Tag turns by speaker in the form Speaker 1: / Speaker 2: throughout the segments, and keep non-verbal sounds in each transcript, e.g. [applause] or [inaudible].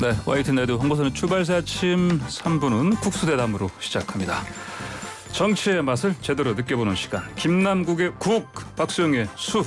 Speaker 1: 네, 와이트 네드 홍보선의 출발사 아침 3부는 국수대담으로 시작합니다. 정치의 맛을 제대로 느껴보는 시간. 김남국의 국, 박수영의 수.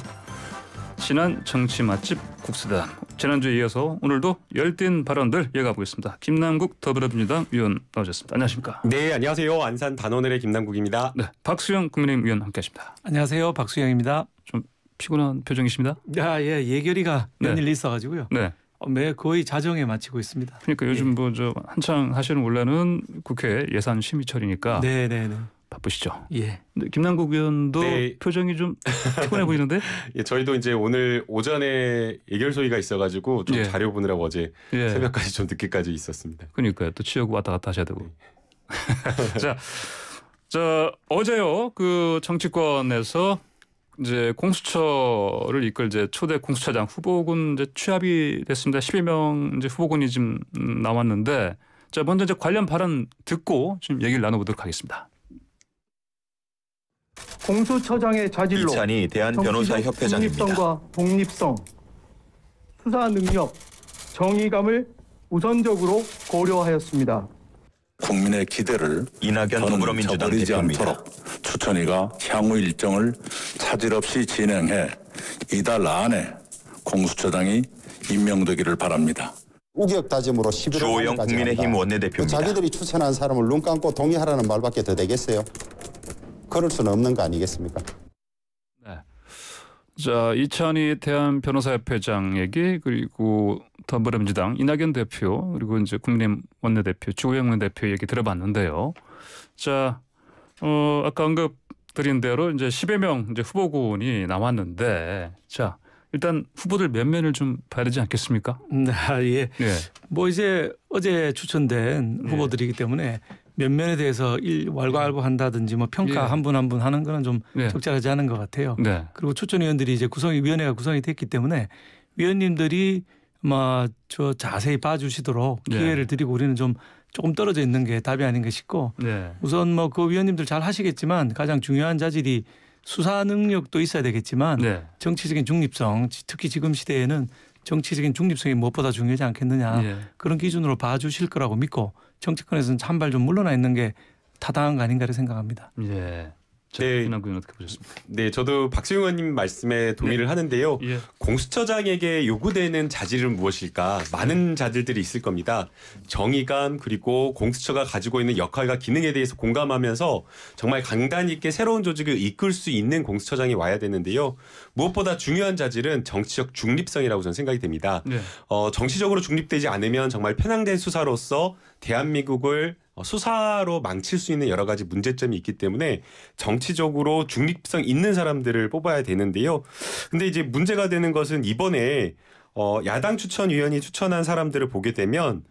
Speaker 1: 지난 정치 맛집 국수대담. 지난주에 이어서 오늘도 열띤 발언들 이어가 보겠습니다. 김남국 더불어민주당 위원 나오셨습니다. 안녕하십니까? 네, 안녕하세요. 안산
Speaker 2: 단원을의 김남국입니다. 네, 박수영 국민의힘 위원 함께하십니다.
Speaker 3: 안녕하세요. 박수영입니다. 좀
Speaker 1: 피곤한 표정이십니다. 아, 예, 예결이가 연일 네. 있어가지고요. 네. 어, 매 거의 자정에 마치고 있습니다. 그러니까 요즘 예. 뭐저 한창 하시는 원래는 국회 예산 심의철이니까 네네네. 네, 네. 바쁘시죠. 예. 김남국 의원도 네. 표정이 좀 [laughs] 피곤해 보이는데?
Speaker 2: 예, 저희도 이제 오늘 오전에 예결소위가 있어가지고 좀 예. 자료 보느라고 어제 예. 새벽까지 좀 늦게까지 있었습니다.
Speaker 1: 그러니까또 치우고 왔다 갔다 하셔야 되고.
Speaker 2: 네. [laughs] 자,
Speaker 1: 자 어제요 그 정치권에서 이제 공수처를 이끌 이제 초대 공수처장 후보군 이제 취합이 됐습니다. 11명 이제 후보군이 지금 나왔는데 자 먼저 이제 관련 발언 듣고 지금 얘기를 나눠보도록 하겠습니다.
Speaker 3: 공수처장의
Speaker 1: 자질로 이찬이 대한변호사협회장입니다.
Speaker 3: 독립성과 독립성, 수사 능력, 정의감을 우선적으로 고려하였습니다.
Speaker 2: 국민의 기대를 이낙연 더불어민주당 버리지 않도록 추천위가 향후 일정을 차질 없이 진행해
Speaker 3: 이달 안에 공수처장이 임명되기를 바랍니다.
Speaker 2: 우격 다짐으로 주호영 국민의힘 원내대표입니다. 자기들이 추천한 사람을 눈 감고 동의하라는 말밖에 더 되겠어요? 그럴 수는 없는 거 아니겠습니까?
Speaker 1: 자 이찬희 대한 변호사협회장 얘기 그리고 더불어민주당 이낙연 대표 그리고 이제 국민의힘 원내대표 주호영 대표 얘기 들어봤는데요. 자 어, 아까 언급 드린 대로 이제 10여 명 이제 후보군이 나왔는데 자 일단 후보들 몇 면을 좀 봐야 되지 않겠습니까? 음, 아, 예. 예.
Speaker 3: 뭐 이제 어제 추천된 네. 후보들이기 때문에 몇 면에 대해서 일 왈가왈부한다든지 뭐 평가 예. 한분 한분 한 분 하는 거는 좀 예. 적절하지 않은 것 같아요. 네. 그리고 추천위원들이 이제 구성이 위원회가 구성이 됐기 때문에 위원님들이 뭐 저 자세히 봐주시도록 네. 기회를 드리고 우리는 좀 조금 떨어져 있는 게 답이 아닌가 싶고 네. 우선 뭐 그 위원님들 잘 하시겠지만 가장 중요한 자질이 수사 능력도 있어야 되겠지만 네. 정치적인 중립성 특히 지금 시대에는 정치적인 중립성이 무엇보다 중요하지 않겠느냐 네. 그런 기준으로 봐주실 거라고 믿고 정치권에서는 찬발 좀 물러나 있는 게 타당한 거 아닌가를 생각합니다.
Speaker 2: 예. 네. 김 어떻게 보셨습니까? 네, 저도 박수영 의원님 말씀에 동의를 네. 하는데요. 예. 공수처장에게 요구되는 자질은 무엇일까? 많은 네. 자질들이 있을 겁니다. 정의감 그리고 공수처가 가지고 있는 역할과 기능에 대해서 공감하면서 정말 강단 있게 새로운 조직을 이끌 수 있는 공수처장이 와야 되는데요. 무엇보다 중요한 자질은 정치적 중립성이라고 저는 생각이 됩니다. 네. 어, 정치적으로 중립되지 않으면 정말 편향된 수사로서 대한민국을 수사로 망칠 수 있는 여러 가지 문제점이 있기 때문에 정치적으로 중립성 있는 사람들을 뽑아야 되는데요. 근데 이제 문제가 되는 것은 이번에 어, 야당 추천위원이 추천한 사람들을 보게 되면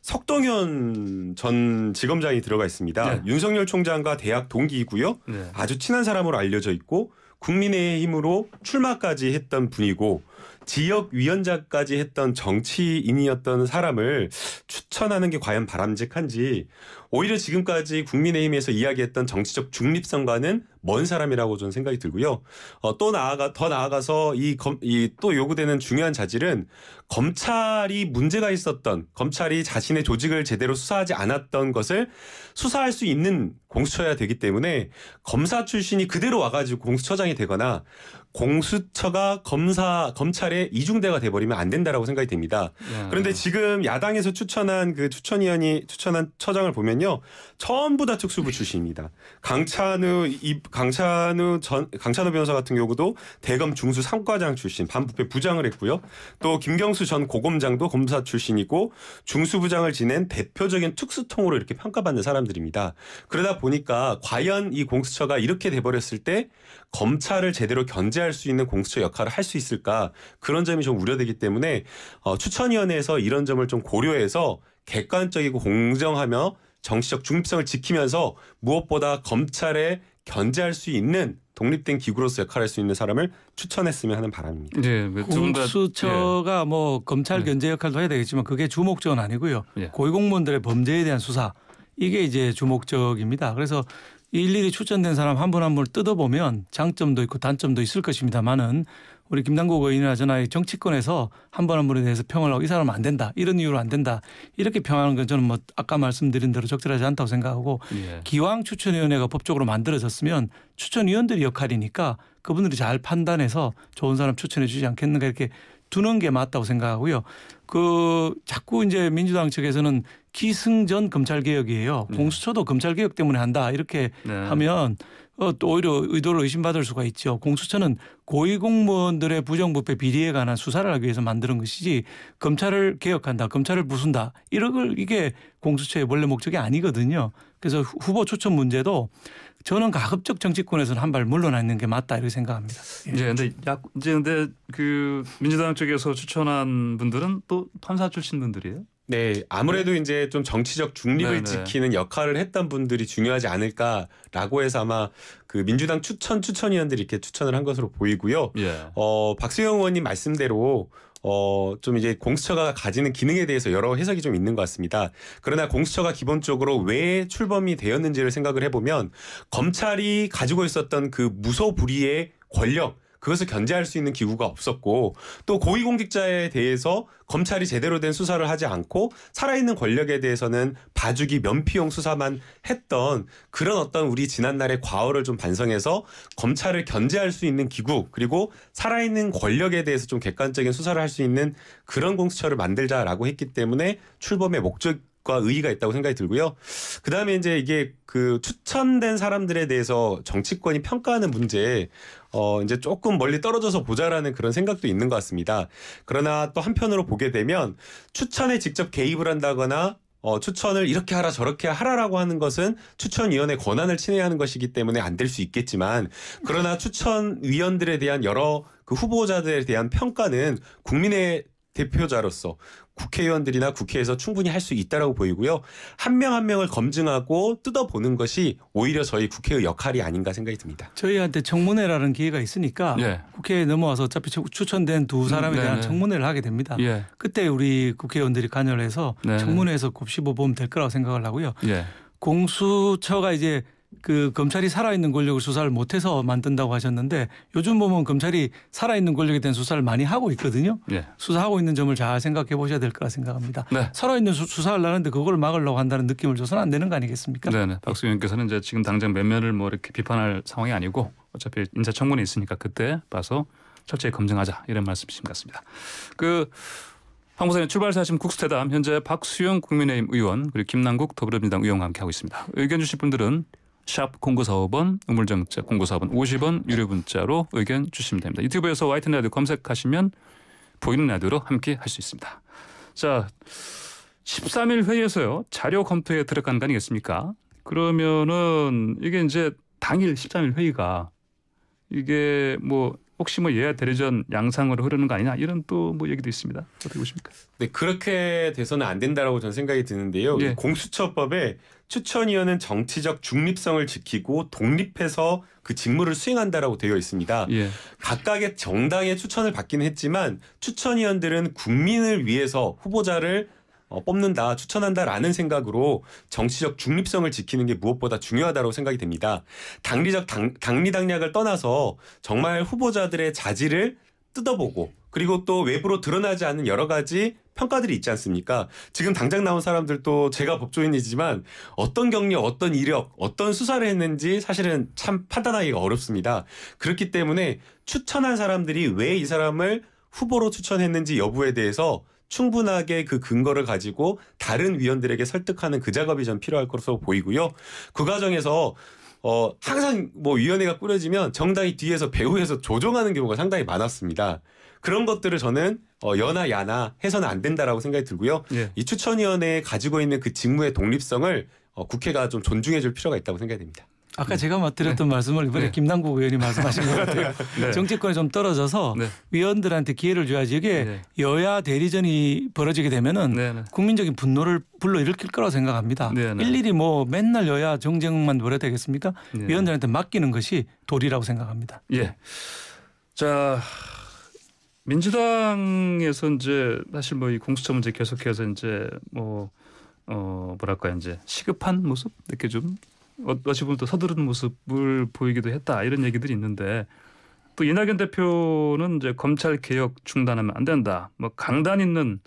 Speaker 2: 석동현 전 지검장이 들어가 있습니다. 네. 윤석열 총장과 대학 동기이고요. 네. 아주 친한 사람으로 알려져 있고 국민의힘으로 출마까지 했던 분이고 지역 위원장까지 했던 정치인이었던 사람을 추천하는 게 과연 바람직한지 오히려 지금까지 국민의힘에서 이야기했던 정치적 중립성과는 먼 사람이라고 저는 생각이 들고요. 어, 또 나아가 더 나아가서 이검이또 요구되는 중요한 자질은 검찰이 문제가 있었던 검찰이 자신의 조직을 제대로 수사하지 않았던 것을 수사할 수 있는 공수처야 되기 때문에 검사 출신이 그대로 와가지고 공수처장이 되거나 공수처가 검사 검찰의 이중대가 돼버리면 안 된다라고 생각이 됩니다. 야. 예. 그런데 지금 야당에서 추천한 그 추천위원이 추천한 처장을 보면요. 보면요. 전부 다 특수부 출신입니다. 강찬우 이 강찬우 전 강찬우 변호사 같은 경우도 대검 중수 3과장 출신 반부패 부장을 했고요. 또 김경수 전 고검장도 검사 출신이고 중수부장을 지낸 대표적인 특수통으로 이렇게 평가받는 사람들입니다. 그러다 보니까 과연 이 공수처가 이렇게 돼버렸을 때 검찰을 제대로 견제할 수 있는 공수처 역할을 할 수 있을까 그런 점이 좀 우려되기 때문에 어, 추천위원회에서 이런 점을 좀 고려해서 객관적이고 공정하며 정치적 중립성을 지키면서 무엇보다 검찰에 견제할 수 있는 독립된 기구로서 역할할 수 있는 사람을 추천했으면 하는 바람입니다. 네, 공수처가
Speaker 3: 예. 뭐 검찰 예. 견제 역할도 해야 되겠지만 그게 주목적은 아니고요. 고위공무원들의 범죄에 대한 수사 이게 이제 주목적입니다. 그래서 일일이 추천된 사람 한 분 한분 뜯어보면 장점도 있고 단점도 있을 것입니다만은 우리 김남국 의원이나 저나 정치권에서 한 번 한 번에 대해서 평을 하고 이 사람은 안 된다 이런 이유로 안 된다 이렇게 평하는 건 저는 뭐 아까 말씀드린 대로 적절하지 않다고 생각하고 예. 기왕 추천위원회가 법적으로 만들어졌으면 추천위원들의 역할이니까 그분들이 잘 판단해서 좋은 사람 추천해 주지 않겠는가 이렇게 두는 게 맞다고 생각하고요. 그 자꾸 이제 민주당 측에서는 기승전 검찰 개혁이에요. 네. 공수처도 검찰 개혁 때문에 한다 이렇게 네. 하면 어, 또 오히려 의도를 의심받을 수가 있죠. 공수처는 고위공무원들의 부정부패 비리에 관한 수사를 하기 위해서 만드는 것이지 검찰을 개혁한다, 검찰을 부순다 이런 걸 이게 공수처의 원래 목적이 아니거든요. 그래서 후보 추천 문제도 저는 가급적 정치권에서는 한 발 물러나 있는 게 맞다 이렇게 생각합니다. 예. 이제
Speaker 1: 근데 약 이제 근데 그 민주당 쪽에서 추천한 분들은 또 판사 출신 분들이에요?
Speaker 2: 네, 아무래도 네. 이제 좀 정치적 중립을 네네. 네. 지키는 역할을 했던 분들이 중요하지 않을까라고 해서 아마 그 민주당 추천 추천위원들이 이렇게 추천을 한 것으로 보이고요. 예. 어, 박수영 의원님 말씀대로 어, 좀 이제 공수처가 가지는 기능에 대해서 여러 해석이 좀 있는 것 같습니다. 그러나 공수처가 기본적으로 왜 출범이 되었는지를 생각을 해보면 검찰이 가지고 있었던 그 무소불위의 권력 그것을 견제할 수 있는 기구가 없었고 또 고위공직자에 대해서 검찰이 제대로 된 수사를 하지 않고 살아있는 권력에 대해서는 봐주기 면피용 수사만 했던 그런 어떤 우리 지난날의 과오를 좀 반성해서 검찰을 견제할 수 있는 기구 그리고 살아있는 권력에 대해서 좀 객관적인 수사를 할 수 있는 그런 공수처를 만들자라고 했기 때문에 출범의 목적 과 의의가 있다고 생각이 들고요. 그 다음에 이제 이게 그 추천된 사람들에 대해서 정치권이 평가하는 문제, 어, 이제 조금 멀리 떨어져서 보자라는 그런 생각도 있는 것 같습니다. 그러나 또 한편으로 보게 되면 추천에 직접 개입을 한다거나 어, 추천을 이렇게 하라 저렇게 하라라고 하는 것은 추천위원회 권한을 침해하는 것이기 때문에 안 될 수 있겠지만 그러나 네. 추천위원들에 대한 여러 그 후보자들에 대한 평가는 국민의 대표자로서 국회의원들이나 국회에서 충분히 할 수 있다라고 보이고요. 한 명 한 명을 검증하고 뜯어보는 것이 오히려 저희 국회의 역할이 아닌가 생각이 듭니다.
Speaker 3: 저희한테 청문회라는 기회가 있으니까 예. 국회에 넘어와서 어차피 추천된 두 음, 사람에 대한 청문회를 하게 됩니다. 예. 그때 우리 국회의원들이 관여를 해서 네네. 청문회에서 곱씹어 보면 될 거라고 생각을 하고요. 예. 공수처가 이제 그 검찰이 살아있는 권력을 수사를 못해서 만든다고 하셨는데 요즘 보면 검찰이 살아있는 권력에 대한 수사를 많이 하고 있거든요. 네. 수사하고 있는 점을 잘 생각해 보셔야 될 거라 생각합니다. 네. 살아있는 수, 사하는데 그걸 막으려고 한다는 느낌을 줘서는 안 되는 거 아니겠습니까?
Speaker 1: 네, 네. 박수 의원께서는 이제 지금 당장 면면을 뭐 이렇게 비판할 상황이 아니고 어차피 인사청문회 있으니까 그때 봐서 철저히 검증하자 이런 말씀이신 것 같습니다. 그 황보사님 출발사 지 국수대담 현재 박수영 국민의힘 의원 그리고 김남국 더불어민당 의원과 함께하고 있습니다. 의견 주실 분들은 샵 0945번 우물정자 0945번 50원 유료 문자로 의견 주시면 됩니다. 유튜브에서 와이튼 라디오 검색하시면 보이는 라디오로 함께 할 수 있습니다. 자 13일 회의에서요 자료 검토에 들어간 거 아니겠습니까? 그러면은 이게 이제 당일 13일 회의가 이게 뭐 혹시 뭐예야 대리전 양상으로 흐르는 거 아니냐 이런 또 뭐 얘기도 있습니다. 어떻게 보십니까?
Speaker 2: 네 그렇게 돼서는 안 된다라고 저는 생각이 드는데요. 예. 공수처법에 추천위원은 정치적 중립성을 지키고 독립해서 그 직무를 수행한다라고 되어 있습니다. 예. 각각의 정당의 추천을 받긴 했지만 추천위원들은 국민을 위해서 후보자를 어, 뽑는다, 추천한다라는 생각으로 정치적 중립성을 지키는 게 무엇보다 중요하다고 생각이 됩니다. 당리적 당, 당리당략을 떠나서 정말 후보자들의 자질을 뜯어보고 그리고 또 외부로 드러나지 않는 여러 가지 평가들이 있지 않습니까? 지금 당장 나온 사람들도 제가 법조인이지만 어떤 경력, 어떤 이력, 어떤 수사를 했는지 사실은 참 판단하기가 어렵습니다. 그렇기 때문에 추천한 사람들이 왜 이 사람을 후보로 추천했는지 여부에 대해서 충분하게 그 근거를 가지고 다른 위원들에게 설득하는 그 작업이 좀 필요할 것으로 보이고요. 그 과정에서 어, 항상 뭐 위원회가 꾸려지면 정당이 뒤에서 배후에서 조종하는 경우가 상당히 많았습니다. 그런 것들을 저는 어, 연하 야나 해서는 안 된다라고 생각이 들고요. 예. 이 추천위원회 가지고 있는 그 직무의 독립성을 어, 국회가 좀 존중해줄 필요가 있다고 생각이 됩니다.
Speaker 3: 아까 음. 제가 드렸던 네. 말씀을 이번에 네. 김남국 의원이 말씀하신 것 같아요. [laughs] 네. 정치권이 좀 떨어져서 네. 위원들한테 기회를 줘야지 이게 네. 여야 대리전이 벌어지게 되면은 네, 국민적인 분노를 불러일으킬 거라고 생각합니다. 일일이 뭐 맨날 여야 정쟁만 벌여야 되겠습니까? 위원들한테 맡기는 것이 도리라고 생각합니다.
Speaker 1: 예. 자 민주당에서 이제 사실 뭐 이 공수처 문제 계속해서 이제 뭐 어, 뭐랄까 이제 시급한 모습 이렇게 좀 어찌 보면 또 서두르는 모습을 보이기도 했다 이런 얘기들이 있는데 또 이낙연 대표는 이제 검찰 개혁 중단하면 안 된다. 뭐 강단 있는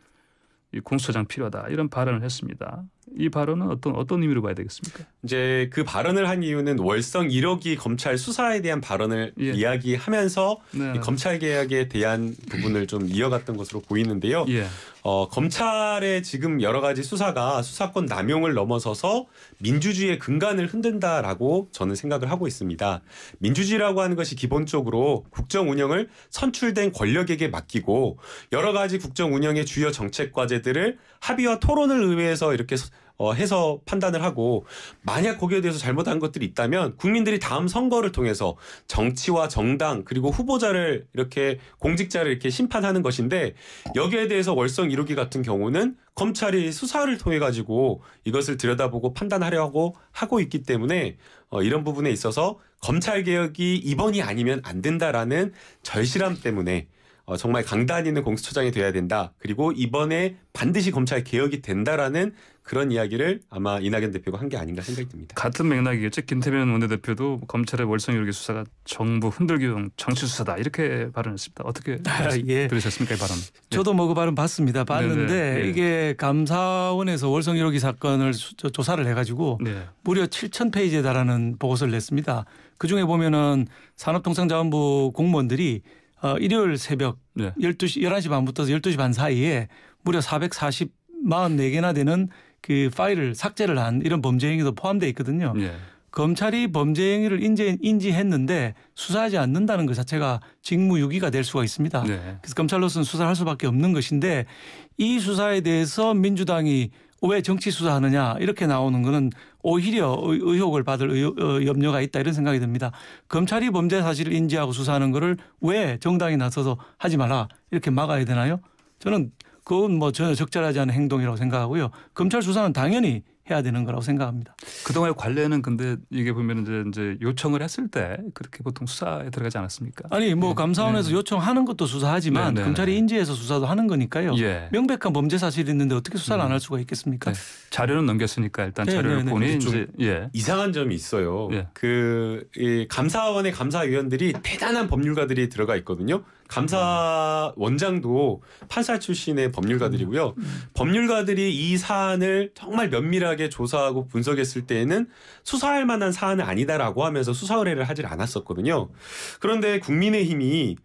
Speaker 1: 이 공소장 필요하다 이런 발언을 했습니다. 이 발언은
Speaker 2: 어떤 어떤 의미로 봐야 되겠습니까? 이제 그 발언을 한 이유는 월성 1억이 검찰 수사에 대한 발언을 예. 이야기하면서 네. 검찰 개혁에 대한 부분을 좀 이어갔던 것으로 보이는데요. 예. 어, 검찰의 지금 여러 가지 수사가 수사권 남용을 넘어서서 민주주의의 근간을 흔든다라고 저는 생각을 하고 있습니다. 민주주의라고 하는 것이 기본적으로 국정 운영을 선출된 권력에게 맡기고 여러 가지 국정 운영의 주요 정책 과제들을 합의와 토론을 의회에서 이렇게 어, 해서 판단을 하고 만약 거기에 대해서 잘못한 것들이 있다면 국민들이 다음 선거를 통해서 정치와 정당 그리고 후보자를 이렇게 공직자를 이렇게 심판하는 것인데 여기에 대해서 월성 이호기 같은 경우는 검찰이 수사를 통해 가지고 이것을 들여다보고 판단하려고 하고 있기 때문에 어, 이런 부분에 있어서 검찰 개혁이 이번이 아니면 안 된다라는 절실함 때문에 어, 정말 강단 있는 공수처장이 돼야 된다. 그리고 이번에 반드시 검찰 개혁이 된다라는 그런 이야기를 아마 이낙연 대표가 한 게 아닌가 생각이 듭니다.
Speaker 1: 같은 맥락이겠죠. 김태현 원내대표도 검찰의 월성유기 수사가 정부 흔들기용 정치 수사다 이렇게 발언했습니다. 어떻게 아, 예. 들으셨습니까 이 발언? [laughs]
Speaker 3: 저도 뭐그 발언 봤습니다. 네, 봤는데 네네. 네. 이게 감사원에서 월성유기 사건을 조사를 해가지고 네. 무려 7천 페이지에 달하는 보고서를 냈습니다. 그 중에 보면은 산업통상자원부 공무원들이 어, 일요일 새벽 네. 12시 11시 반부터 12시 반 사이에 무려 440 44개나 되는 그 파일을 삭제를 한 이런 범죄 행위도 포함되어 있거든요. 네. 검찰이 범죄 행위를 인지, 인지했는데 수사하지 않는다는 것 자체가 직무유기가 될 수가 있습니다. 네. 그래서 검찰로서는 수사를 할 수밖에 없는 것인데 이 수사에 대해서 민주당이 왜 정치 수사하느냐 이렇게 나오는 거는 오히려 의혹을 받을 의혹, 어, 염려가 있다 이런 생각이 듭니다. 검찰이 범죄 사실을 인지하고 수사하는 거를 왜 정당이 나서서 하지 마라 이렇게 막아야 되나요? 저는 그건 뭐 전혀 적절하지 않은 행동이라고 생각하고요.
Speaker 1: 검찰 수사는 당연히 해야 되는 거라고 생각합니다. 그동안 관례는 근데 이게 보면 이제 이제 요청을 했을 때 그렇게 보통 수사에 들어가지 않았습니까? 아니 뭐 네. 감사원에서 네.
Speaker 3: 요청하는 것도 수사하지만 네. 네 검찰이 네. 인지해서 수사도 하는 거니까요. 예. 명백한 범죄 사실이 있는데 어떻게 수사를 안할 음. 수가 있겠습니까? 네.
Speaker 2: 자료는 넘겼으니까 일단 자료를 보니 이제 예. 이상한 점이 있어요. 예. 그이 감사원의 감사위원들이 대단한 법률가들이 들어가 있거든요. 감사 음. 원장도 판사 출신의 법률가들이고요. 음, 음. 법률가들이 이 사안을 정말 면밀하게 조사하고 분석했을 때에는 수사할 만한 사안은 아니다라고 하면서 수사 의뢰를 하질 않았었거든요. 그런데 국민의힘이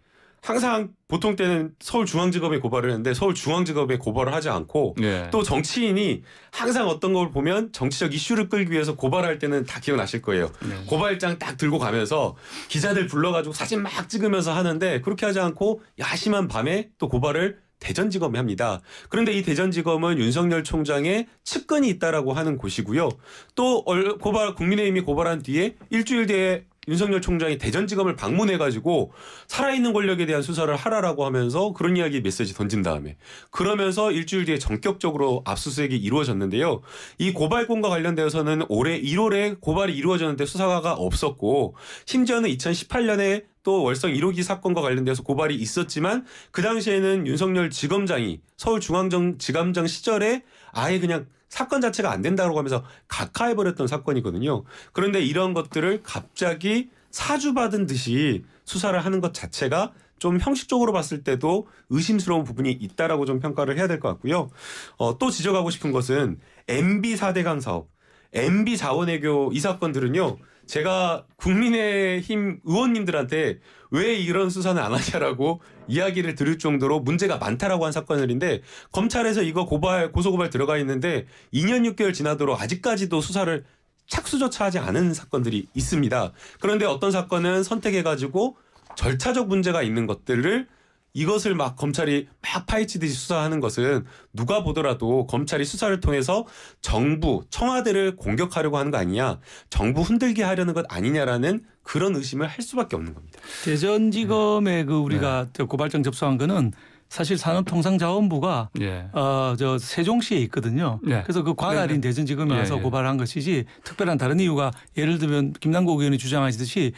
Speaker 2: 항상 보통 때는 서울중앙지검에 고발을 했는데 서울중앙지검에 고발을 하지 않고 네. 또 정치인이 항상 어떤 걸 보면 정치적 이슈를 끌기 위해서 고발할 때는 다 기억나실 거예요. 네. 고발장 딱 들고 가면서 기자들 불러가지고 사진 막 찍으면서 하는데 그렇게 하지 않고 야심한 밤에 또 고발을 대전지검에 합니다. 그런데 이 대전지검은 윤석열 총장의 측근이 있다라고 하는 곳이고요. 또 고발 국민의힘이 고발한 뒤에 일주일 뒤에 윤석열 총장이 대전지검을 방문해가지고 살아있는 권력에 대한 수사를 하라라고 하면서 그런 이야기 메시지 던진 다음에 그러면서 일주일 뒤에 전격적으로 압수수색이 이루어졌는데요. 이 고발권과 관련되어서는 올해 1월에 고발이 이루어졌는데 수사가 없었고 심지어는 2018년에 또 월성 1호기 사건과 관련돼서 고발이 있었지만 그 당시에는 윤석열 지검장이 서울중앙지검장 정 시절에 아예 그냥 사건 자체가 안 된다고 하면서 각하해버렸던 사건이거든요. 그런데 이런 것들을 갑자기 사주받은 듯이 수사를 하는 것 자체가 좀 형식적으로 봤을 때도 의심스러운 부분이 있다라고 좀 평가를 해야 될 것 같고요. 어, 또 지적하고 싶은 것은 MB 4대강 사업, MB 자원외교 이 사건들은요. 제가 국민의힘 의원님들한테 왜 이런 수사는 안 하냐라고 이야기를 들을 정도로 문제가 많다라고 한 사건들인데 검찰에서 이거 고발 고소고발 들어가 있는데 2년 6개월 지나도록 아직까지도 수사를 착수조차 하지 않은 사건들이 있습니다. 그런데 어떤 사건은 선택해가지고 절차적 문제가 있는 것들을 이것을 막 검찰이 막 파헤치듯이 수사하는 것은 누가 보더라도 검찰이 수사를 통해서 정부, 청와대를 공격하려고 하는 거 아니냐, 정부 흔들게 하려는 것 아니냐라는 그런 의심을 할 수밖에 없는 겁니다.
Speaker 3: 대전지검에 그 우리가 네. 고발장 접수한 거는 사실 산업통상자원부가 예. 어저 세종시에 있거든요. 예. 그래서 그 관할인 네, 네. 대전지검에 예, 와서 예. 고발한 것이지 특별한 다른 이유가 예를 들면 김남국 의원이 주장하시듯이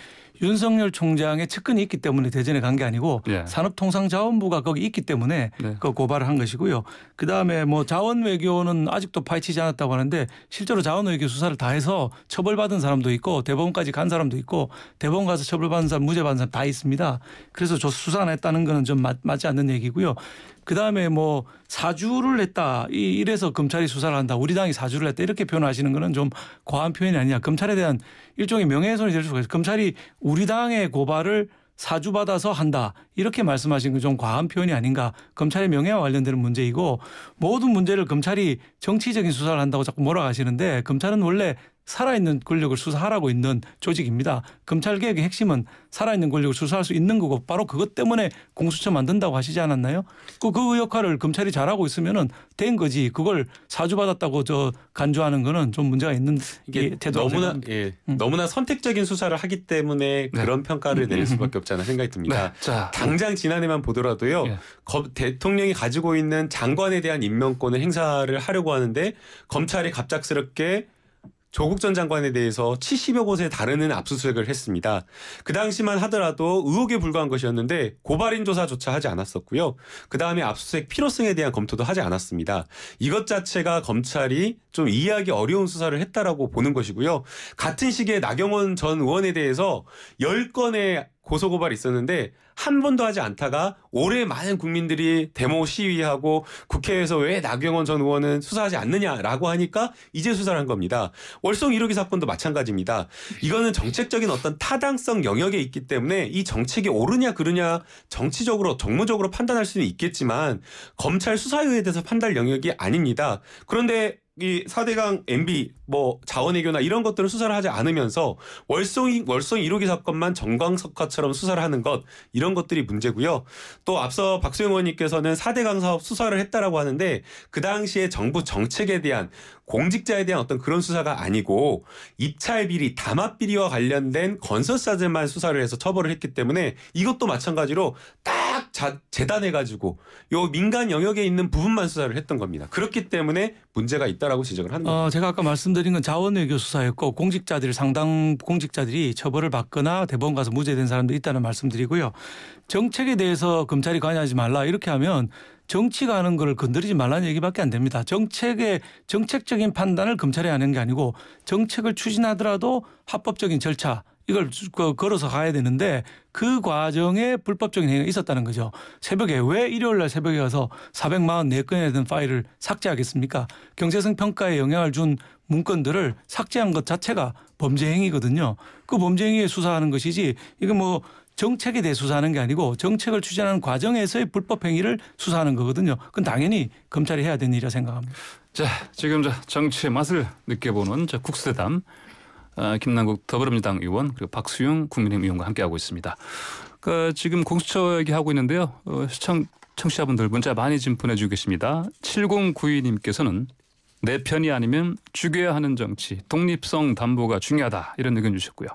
Speaker 3: 윤석열 총장의 측근이 있기 때문에 대전에 간 게 아니고 예. 산업통상자원부가 거기 있기 때문에 네. 그 고발을 한 것이고요. 그 다음에 뭐 자원 외교는 아직도 파헤치지 않았다고 하는데 실제로 자원 외교 수사를 다 해서 처벌받은 사람도 있고 대법원까지 간 사람도 있고 대법원 가서 처벌받은 사람 무죄받은 사람 다 있습니다. 그래서 저 수사 안 했다는 거는 좀 맞, 맞지 않는 얘기고요. 그 다음에 뭐 사주를 했다. 이, 이래서 검찰이 수사를 한다. 우리 당이 사주를 했다. 이렇게 표현하시는 거는 좀 과한 표현이 아니냐. 검찰에 대한 일종의 명예훼손이 될 수가 있어요. 검찰이 우리 당의 고발을 사주받아서 한다. 이렇게 말씀하신 건좀 과한 표현이 아닌가. 검찰의 명예와 관련되는 문제이고 모든 문제를 검찰이 정치적인 수사를 한다고 자꾸 몰아가시는데 검찰은 원래 살아있는 권력을 수사하라고 있는 조직입니다. 검찰개혁의 핵심은 살아있는 권력을 수사할 수 있는 거고 바로 그것 때문에 공수처 만든다고 하시지 않았나요? 그, 그 역할을 검찰이 잘하고 있으면 은된 거지 그걸 사주받았다고 저 간주하는 거는 좀 문제가 있는 이게 예, 너무나
Speaker 2: 예, 음. 너무나 선택적인 수사를 하기 때문에 네. 그런 평가를 음, 내릴 음, 음. 수밖에 없잖아 생각이 듭니다. 네. 자. 당장 네. 지난해만 보더라도요. 예. 거, 대통령이 가지고 있는 장관에 대한 임명권을 행사를 하려고 하는데 검찰이 갑작스럽게 조국 전 장관에 대해서 70여 곳에 다르는 압수수색을 했습니다. 그 당시만 하더라도 의혹에 불과한 것이었는데 고발인 조사조차 하지 않았었고요. 그 다음에 압수수색 필요성에 대한 검토도 하지 않았습니다. 이것 자체가 검찰이 좀 이해하기 어려운 수사를 했다라고 보는 것이고요. 같은 시기에 나경원 전 의원에 대해서 10건의 고소고발 있었는데 한 번도 하지 않다가 올해 많은 국민들이 데모 시위하고 국회에서 왜 나경원 전 의원은 수사하지 않느냐라고 하니까 이제 수사를 한 겁니다. 월성 1호기 사건도 마찬가지입니다. 이거는 정책적인 어떤 타당성 영역에 있기 때문에 이 정책이 옳으냐 그르냐 정치적으로 정무적으로 판단할 수는 있겠지만 검찰 수사에 대해서 판단 영역이 아닙니다. 그런데 이사대강 MB 뭐 자원외교나 이런 것들을 수사를 하지 않으면서 월성 월성 1호기 사건만 정광석화처럼 수사를 하는 것 이런 것들이 문제고요. 또 앞서 박수영 의원님께서는 사대강 사업 수사를 했다라고 하는데 그 당시에 정부 정책에 대한 공직자에 대한 어떤 그런 수사가 아니고 입찰 비리, 담합 비리와 관련된 건설사들만 수사를 해서 처벌을 했기 때문에 이것도 마찬가지로 딱 자, 재단해가지고 요 민간 영역에 있는 부분만 수사를 했던 겁니다. 그렇기 때문에 문제가 있다라고 지적을 합니다.
Speaker 3: 어, 제가 아까 말씀드린 건 자원외교 수사였고 공직자들이 상당 공직자들이 처벌을 받거나 대법원 가서 무죄된 사람도 있다는 말씀드리고요. 정책에 대해서 검찰이 관여하지 말라 이렇게 하면 정치가 하는 걸 건드리지 말라는 얘기밖에 안 됩니다. 정책의 정책적인 판단을 검찰이 하는 게 아니고 정책을 추진하더라도 합법적인 절차 이걸 그 걸어서 가야 되는데 그 과정에 불법적인 행위가 있었다는 거죠. 새벽에 왜 일요일 날 새벽에 가서 444건에 든 파일을 삭제하겠습니까? 경제성 평가에 영향을 준 문건들을 삭제한 것 자체가 범죄 행위거든요. 그 범죄 행위에 수사하는 것이지 이거 뭐 정책에 대해 수사하는 게 아니고 정책을 추진하는 과정에서의 불법 행위를 수사하는 거거든요. 그건 당연히 검찰이 해야 되는 일이라 생각합니다.
Speaker 1: 자, 지금 자 정치의 맛을 느껴보는 자 국수대담 아, 김남국 더불어민주당 의원 그리고 박수용 국민의힘 의원과 함께하고 있습니다. 그러니까 지금 공수처 얘기하고 있는데요. 어, 시청 청취자분들 문자 많이 진 보내주고 계십니다. 7092님께서는 내 편이 아니면 죽여야 하는 정치, 독립성 담보가 중요하다 이런 의견 주셨고요.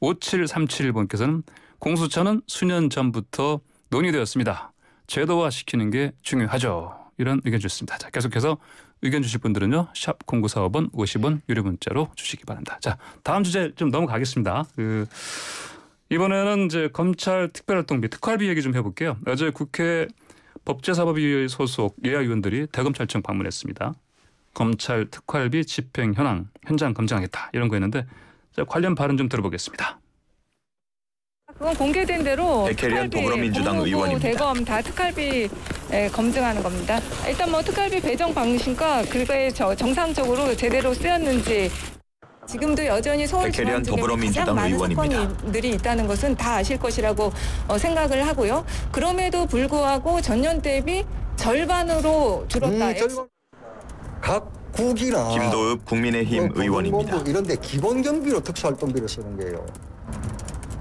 Speaker 1: 5737번께서는 공수처는 수년 전부터 논의되었습니다. 제도화시키는 게 중요하죠. 이런 의견 주셨습니다. 자, 계속해서 의견 주실 분들은요. 샵 0945번 50원 유료 문자로 주시기 바랍니다. 자 다음 주제 좀 넘어가겠습니다. 그 이번에는 이제 검찰 특별활동비 특활비 얘기 좀 해볼게요. 어제 국회 법제사법위 소속 예하위원들이 대검찰청 방문했습니다. 검찰 특활비 집행 현황 현장 검증하겠다 이런 거였는데 관련 발언 좀 들어보겠습니다.
Speaker 3: 그건 공개된 대로 백혜련 네, 더불어민주당 의원입니다. 대검 다 특활비 예, 검증하는 겁니다. 일단 뭐 특활비 배정 방식과 그게 저 정상적으로 제대로 쓰였는지 지금도 여전히 서울지방 네, 에 가장 많은 사건들이 있다는 것은 다 아실 것이라고 어, 생각을 하고요. 그럼에도 불구하고 전년 대비 절반으로 줄었다. 음, 절반.
Speaker 2: 각 국이나 김도읍 국민의힘 뭐 의원입니다. 이런데 기본 경비로 특수활동비를 쓰는 거요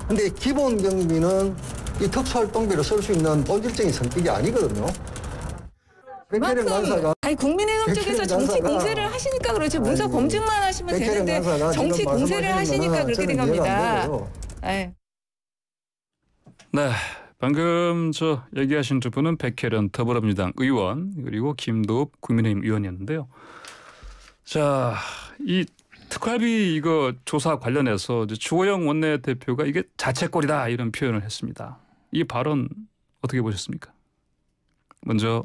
Speaker 1: 근데 기본 경비는 이 특수활동비로 쓸 수 있는 본질적인 성격이 아니거든요. 그만큼 간사가, 아니 국민의힘 쪽에서 정치 공세를 하시니까 그렇죠. 문서 검증만 하시면 되는데 정치 공세를 하시니까 그렇게 된 겁니다. 예. 네. 방금 저 얘기하신 두 분은 백혜련 더불어민주당 의원 그리고 김도읍 국민의힘 의원이었는데요. 자, 이 특활비 이거 조사 관련해서 주호영 원내대표가 이게 자책골이다 이런 표현을 했습니다. 이 발언 어떻게 보셨습니까?
Speaker 2: 먼저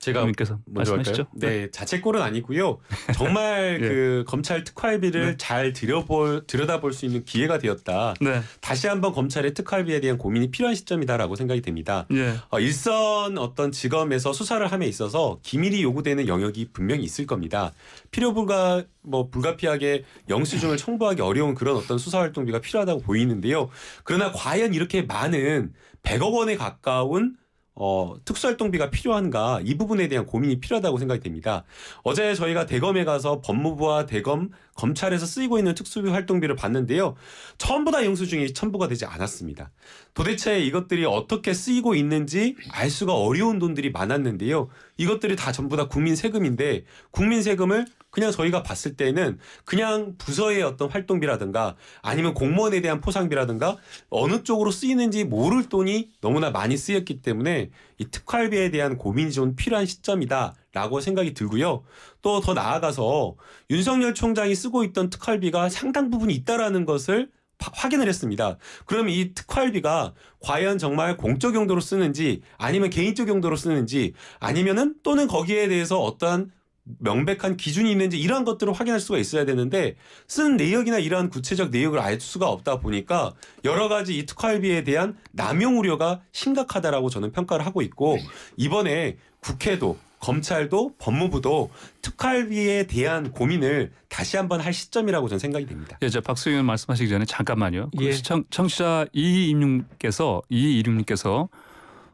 Speaker 2: 제가 님께서 말씀하시죠. 네, 네, 자책골은 아니고요. [laughs] 정말 예. 그 검찰 특활비를 네. 잘 들여볼 들여다볼 수 있는 기회가 되었다. 네. 다시 한번 검찰의 특활비에 대한 고민이 필요한 시점이다라고 생각이 됩니다. 예. 어, 일선 어떤 직업에서 수사를 함에 있어서 기밀이 요구되는 영역이 분명히 있을 겁니다. 필요 불가 뭐 불가피하게 영수증을 청구하기 어려운 그런 어떤 수사 활동비가 필요하다고 보이는데요. 그러나 과연 이렇게 많은 100억 원에 가까운 어, 특수활동비가 필요한가 이 부분에 대한 고민이 필요하다고 생각이 됩니다. 어제 저희가 대검에 가서 법무부와 대검 검찰에서 쓰이고 있는 특수활동비를 봤는데요. 전부 다 영수증이 첨부가 되지 않았습니다. 도대체 이것들이 어떻게 쓰이고 있는지 알 수가 어려운 돈들이 많았는데요. 이것들이 다 전부 다 국민 세금인데 국민 세금을 그냥 저희가 봤을 때는 그냥 부서의 어떤 활동비라든가 아니면 공무원에 대한 포상비라든가 어느 쪽으로 쓰이는지 모를 돈이 너무나 많이 쓰였기 때문에 이 특활비에 대한 고민이 좀 필요한 시점이다. 라고 생각이 들고요. 또 더 나아가서 윤석열 총장이 쓰고 있던 특활비가 상당 부분 이 있다라는 것을 확인을 했습니다. 그럼 이 특활비가 과연 정말 공적 용도로 쓰는지 아니면 개인적 용도로 쓰는지 아니면은 또는 거기에 대해서 어떠한 명백한 기준이 있는지 이러한 것들을 확인할 수가 있어야 되는데 쓴 내역이나 이러한 구체적 내역을 알 수가 없다 보니까 여러 가지 이 특활비에 대한 남용 우려가 심각하다라고 저는 평가를 하고 있고 네. 이번에 국회도 검찰도 법무부도 특활비에 대한 고민을 다시 한번 할 시점이라고 저는 생각이 됩니다.
Speaker 1: 예, 저박수 의원 말씀하시기 전에 잠깐만요. 그 예. 그 시청 청취자 이이임님께서 이이임님께서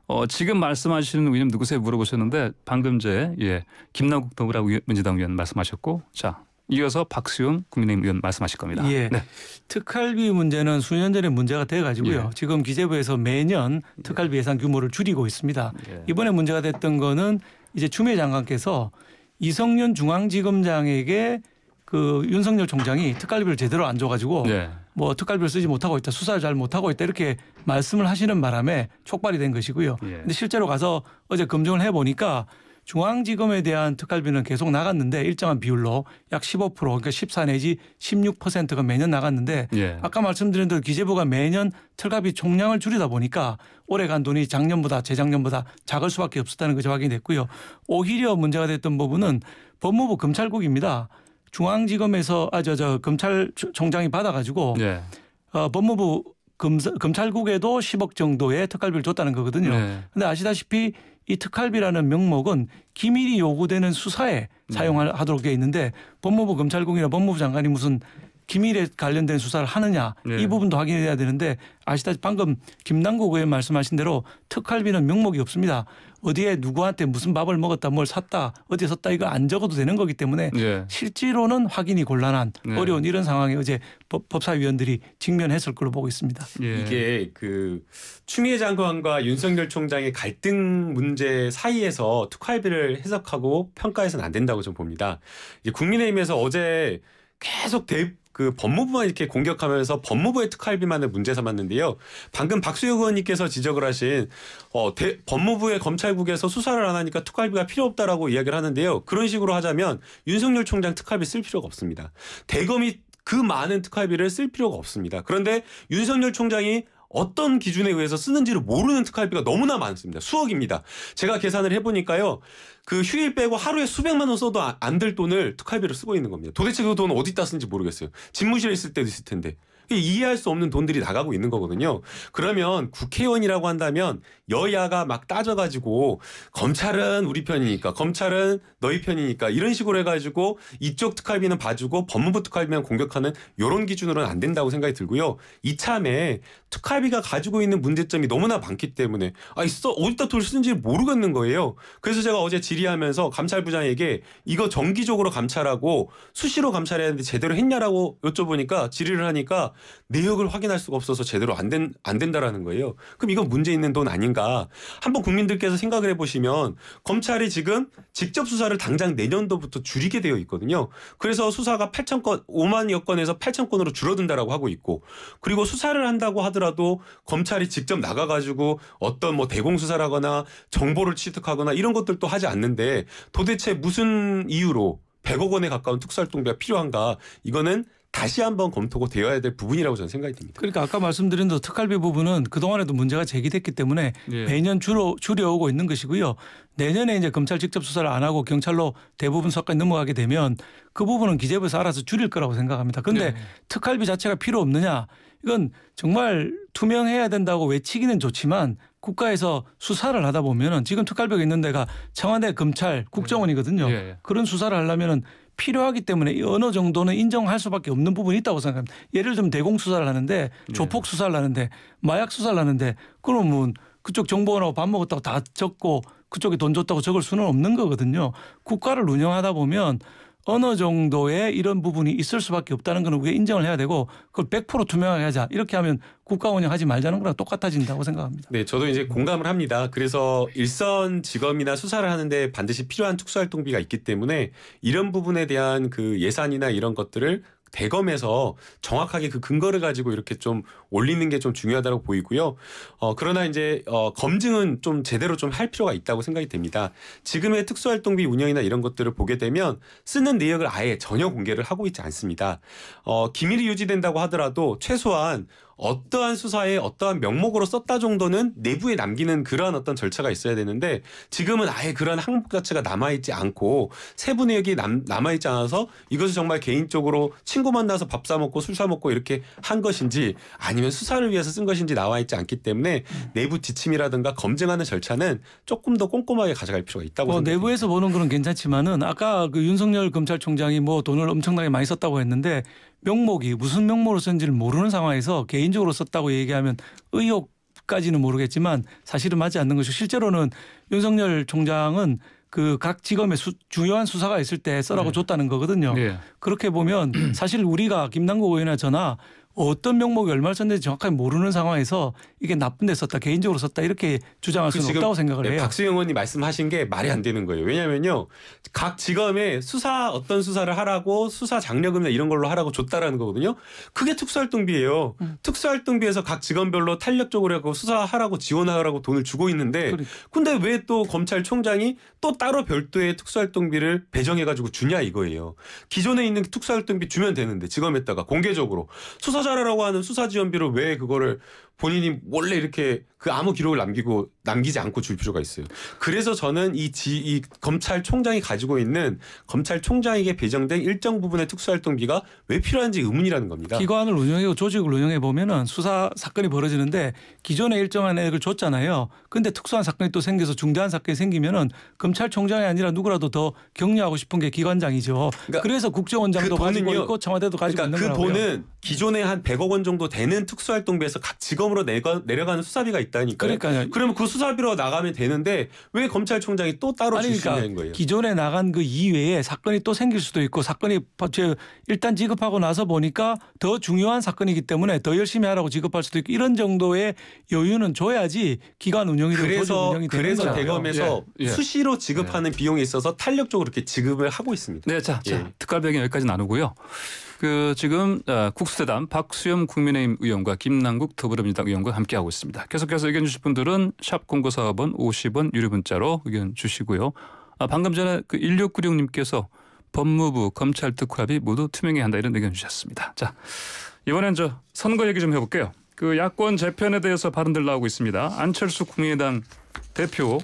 Speaker 1: 어, 지금 말씀하시는 의원님 누구세요 물어보셨는데 방금 제 예, 김남국 더불어 민주당 의원 말씀하셨고 자 이어서 박수용 국민의힘 의원 말씀하실 겁니다.
Speaker 3: 예. 네. 특할비 문제는 수년 전에 문제가 돼 가지고요. 예. 지금 기재부에서 매년 예. 특할비 예산 규모를 줄이고 있습니다. 예. 이번에 문제가 됐던 거는 이제 추미애 장관께서 이성윤 중앙지검장에게 그 윤석열 총장이 특활비를 제대로 안 줘가지고 예. 뭐 특갈비를 쓰지 못하고 있다 수사를 잘 못하고 있다 이렇게 말씀을 하시는 바람에 촉발이 된 것이고요. 그런데 예. 실제로 가서 어제 검증을 해보니까 중앙지검에 대한 특갈비는 계속 나갔는데 일정한 비율로 약 15% 그러니까 14 내지 16%가 매년 나갔는데 예. 아까 말씀드린 대로 기재부가 매년 특갈비 총량을 줄이다 보니까 올해 간 돈이 작년보다 재작년보다 작을 수밖에 없었다는 것이 확인됐고요. 오히려 문제가 됐던 부분은 법무부 검찰국입니다. 중앙지검에서 아저저 검찰총장이 받아가지고 네. 어, 법무부 검사, 검찰국에도 10억 정도의 특활비를 줬다는 거거든요. 그런데 예. 네. 아시다시피 이 특활비라는 명목은 기밀이 요구되는 수사에 음. 사용하도록 되어 있는데 법무부 검찰국이나 법무부 장관이 무슨 기밀에 관련된 수사를 하느냐 네. 이 부분도 확인해야 되는데 아시다시피 방금 김남국 의원 말씀하신 대로 특활비는 명목이 없습니다. 어디에 누구한테 무슨 밥을 먹었다 뭘 샀다 어디에 샀다 이거 안 적어도 되는 거기 때문에 네. 실제로는 확인이 곤란한 네. 어려운 이런 상황에 어제 법, 사위원들이 직면했을 걸로 보고 있습니다.
Speaker 2: 예. 이게 그 추미애 장관과 윤석열 총장의 갈등 문제 사이에서 특활비를 해석하고 평가해서는 안 된다고 좀 봅니다. 국민의힘에서 어제 계속 대그 법무부만 이렇게 공격하면서 법무부의 특활비만을 문제 삼았는데요. 방금 박수혁 의원님께서 지적을 하신 어, 대, 법무부의 검찰국에서 수사를 안 하니까 특활비가 필요 없다라고 이야기를 하는데요. 그런 식으로 하자면 윤석열 총장 특활비 쓸 필요가 없습니다. 대검이 그 많은 특활비를 쓸 필요가 없습니다. 그런데 윤석열 총장이 어떤 기준에 의해서 쓰는지를 모르는 특활비가 너무나 많습니다. 수억입니다. 제가 계산을 해보니까요. 그 휴일 빼고 하루에 수백만 원 써도 안 될 돈을 특활비로 쓰고 있는 겁니다. 도대체 그 돈 어디다 쓰는지 모르겠어요. 집무실에 있을 때도 있을 텐데. 이해할 수 없는 돈들이 나가고 있는 거거든요. 그러면 국회의원이라고 한다면 여야가 막 따져가지고 검찰은 우리 편이니까 검찰은 너희 편이니까 이런 식으로 해가지고 이쪽 특활비는 봐주고 법무부 특활비만 공격하는 이런 기준으로는 안 된다고 생각이 들고요. 이참에 특활비가 가지고 있는 문제점이 너무나 많기 때문에 아 있어 어디다 돈을 쓰는지 모르겠는 거예요. 그래서 제가 어제 질의하면서 감찰부장에게 이거 정기적으로 감찰하고 수시로 감찰해야 하는데 제대로 했냐라고 여쭤보니까 질의를 하니까 내역을 확인할 수가 없어서 제대로 안, 된, 안 된다라는 거예요. 그럼 이건 문제 있는 돈 아닌가. 한번 국민들께서 생각을 해보시면 검찰이 지금 직접 수사를 당장 내년도부터 줄이게 되어 있거든요. 그래서 수사가 8천 건, 5만여 건에서 8천 건으로 줄어든다라고 하고 있고 그리고 수사를 한다고 하더라도 검찰이 직접 나가가지고 어떤 뭐 대공수사라거나 정보를 취득하거나 이런 것들도 하지 않는데 도대체 무슨 이유로 100억 원에 가까운 특수활동비가 필요한가 이거는 다시 한번 검토가 되어야 될 부분이라고 저는 생각이 듭니다.
Speaker 3: 그러니까 아까 말씀드린 대특활비 부분은 그동안에도 문제가 제기됐기 때문에 예. 매년 줄어 줄여오고 있는 것이고요. 내년에 이제 검찰 직접 수사를 안 하고 경찰로 대부분 수사까지 넘어가게 되면 그 부분은 기재부에서 알아서 줄일 거라고 생각합니다. 그런데 네. 특활비 자체가 필요 없느냐? 이건 정말 투명해야 된다고 외치기는 좋지만 국가에서 수사를 하다 보면은 지금 특활비가 있는 데가 청와대 검찰 국정원이거든요. 네. 그런 수사를 하려면은 필요하기 때문에 어느 정도는 인정할 수밖에 없는 부분이 있다고 생각합니다. 예를 들면 대공 수사를 하는데 네. 조폭 수사를 하는데 마약 수사를 하는데 그러면 그쪽 정보원하고 밥 먹었다고 다 적고 그쪽에 돈 줬다고 적을 수는 없는 거거든요. 국가를 운영하다 보면 어느 정도의 이런 부분이 있을 수밖에 없다는 건 우리가 인정을 해야 되고 그걸 100% 투명하게 하자. 이렇게 하면 국가 운영하지 말자는 거랑 똑같아진다고 생각합니다.
Speaker 2: 네, 저도 이제 공감을 합니다. 그래서 일선 직업이나 수사를 하는데 반드시 필요한 특수활동비가 있기 때문에 이런 부분에 대한 그 예산이나 이런 것들을 대검에서 정확하게 그 근거를 가지고 이렇게 좀 올리는 게 좀 중요하다고 보이고요. 어, 그러나 이제 어, 검증은 좀 제대로 좀 할 필요가 있다고 생각이 됩니다. 지금의 특수활동비 운영이나 이런 것들을 보게 되면 쓰는 내역을 아예 전혀 공개를 하고 있지 않습니다. 어, 기밀이 유지된다고 하더라도 최소한 어떠한 수사에 어떠한 명목으로 썼다 정도는 내부에 남기는 그러한 어떤 절차가 있어야 되는데 지금은 아예 그러한 항목 자체가 남아있지 않고 세부 내역이 남, 남아있지 않아서 이것을 정말 개인적으로 친구 만나서 밥 사 먹고 술 사 먹고 이렇게 한 것인지 아니면 수사를 위해서 쓴 것인지 나와있지 않기 때문에 내부 지침이라든가 검증하는 절차는 조금 더 꼼꼼하게 가져갈 필요가 있다고 뭐, 생각합니다.
Speaker 3: 내부에서 보는 그런 괜찮지만은 아까 그 윤석열 검찰총장이 뭐 돈을 엄청나게 많이 썼다고 했는데 명목이 무슨 명목으로 썼는지를 모르는 상황에서 개인적으로 썼다고 얘기하면 의혹까지는 모르겠지만 사실은 맞지 않는 것이고 실제로는 윤석열 총장은 그 각 직업의 수, 중요한 수사가 있을 때 써라고 네. 줬다는 거거든요. 네. 그렇게 보면 [clears throat] 사실 우리가 김남국 의원이나 저나 어떤 명목이 얼마를 썼는지 정확하게 모르는 상황에서 이게 나쁜 데 썼다 개인적으로 썼다 이렇게 주장할 그 수는 없다고 생각을 예, 해요.
Speaker 2: 박수영 의원이 말씀하신 게 말이 안 되는 거예요. 왜냐하면요. 각 지검에 수사 어떤 수사를 하라고 수사 장려금이나 이런 걸로 하라고 줬다라는 거거든요. 그게 특수활동비예요. 음. 특수활동비에서 각 지검별로 탄력적으로 하고 수사하라고 지원하라고 돈을 주고 있는데 그래. 그러니까. 근데 왜 또 검찰총장이 또 따로 별도의 특수활동비를 배정해가지고 주냐 이거예요. 기존에 있는 특수활동비 주면 되는데 지검에다가 공개적으로 수사자라고 하는 수사지원비를 왜 그거를 본인이 원래 이렇게 그 아무 기록을 남기고 남기지 않고 줄 필요가 있어요. 그래서 저는 이, 지, 이 검찰총장이 가지고 있는 검찰총장에게 배정된 일정 부분의 특수활동비가 왜 필요한지 의문이라는 겁니다.
Speaker 3: 기관을 운영하고 조직을 운영해 보면은 수사 사건이 벌어지는데 기존에 일정한 액을 줬잖아요. 근데 특수한 사건이 또 생겨서 중대한 사건이 생기면은 검찰총장이 아니라 누구라도 더 격려하고 싶은 게 기관장이죠. 그러니까 그래서 국정원장도 그 가지고 있고 청와대도 가지고 그러니까 그 있는 거라고요. 그 돈은
Speaker 2: 기존에 한 100억 원 정도 되는 특수활동비에서 각 직업으로 내가, 내려가는 수사비가 있다니까요. 그러니까요. 그러면 그 수사비로 나가면 되는데 왜 검찰총장이 또 따로 주시는 그러니까 거예요?
Speaker 3: 기존에 나간 그 이외에 사건이 또 생길 수도 있고 사건이 일단 지급하고 나서 보니까 더 중요한 사건이기 때문에 더 열심히 하라고 지급할 수도 있고 이런 정도의 여유는 줘야지 기관
Speaker 2: 운영이 되고 그래서 운영이 그래서 거잖아요. 대검에서 예. 예. 수시로 네. 지급하는 예. 비용에 있어서 탄력적으로 이렇게 지급을 하고 있습니다. 네, 자, 예.
Speaker 1: 자특가비는 여기까지 나누고요. 그 지금 어, 국수대담 박수염 국민의힘 의원과 김남국 더불어민주당 의원과 함께하고 있습니다. 계속해서 의견 주실 분들은 샵공고사업번 50원 유료 문자로 의견 주시고요. 아, 방금 전에 그 1696님께서 법무부 검찰 특활비 모두 투명해야 한다 이런 의견 주셨습니다. 자 이번엔 저 선거 얘기 좀 해볼게요. 그 야권 재편에 대해서 발언들 나오고 있습니다. 안철수 국민의당 대표